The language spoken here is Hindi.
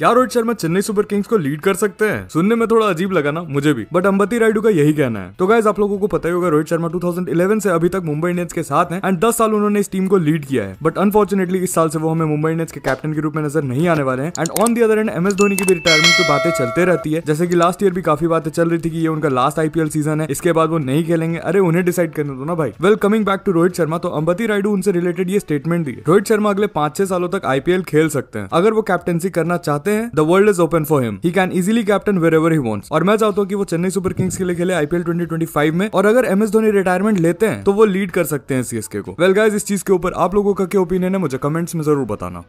क्या रोहित शर्मा चेन्नई सुपर किंग्स को लीड कर सकते हैं सुनने में थोड़ा अजीब लगा ना मुझे भी बट अंबती रायडू का यही कहना है तो गाइज आप लोगों को पता ही होगा रोहित शर्मा 2011 से अभी तक मुंबई इंडियंस के साथ हैं एंड 10 साल उन्होंने इस टीम को लीड किया है बट अनफॉर्चुनेटली इस साल से वो हमें मुंबई इंडियंस के कैप्टन के रूप में नजर नहीं आने वाले हैं and on the other end M S Dhoni की भी रिटायरमेंट की बातें चलते रहती है जैसे की लास्ट ईयर भी काफी बातें चल रही थी कि ये उनका लास्ट आईपीएल सीजन है इसके बाद वो नहीं खेलेंगे अरे उन्हें डिसाइड करने दो ना भाई well coming back to Rohit Sharma तो अंबती रायडू उनसे रिलेटेड ये स्टेटमेंट दी रोहित शर्मा अगले पांच छह सालों तक आईपीएल खेल सकते हैं अगर वो कैप्टनसी करना चाहते सकते हैं the world is open for him he can easily captain wherever he wants और मैं चाहता हूँ कि वो चेन्नई सुपर किंग्स के लिए खेले आईपीएल 2025 में और अगर एम एस धोनी रिटायरमेंट लेते हैं तो वो लीड कर सकते हैं सीएसके को वेल well, गाइज इस चीज के ऊपर आप लोगों का क्या ओपिनियन है मुझे कमेंट्स में जरूर बताना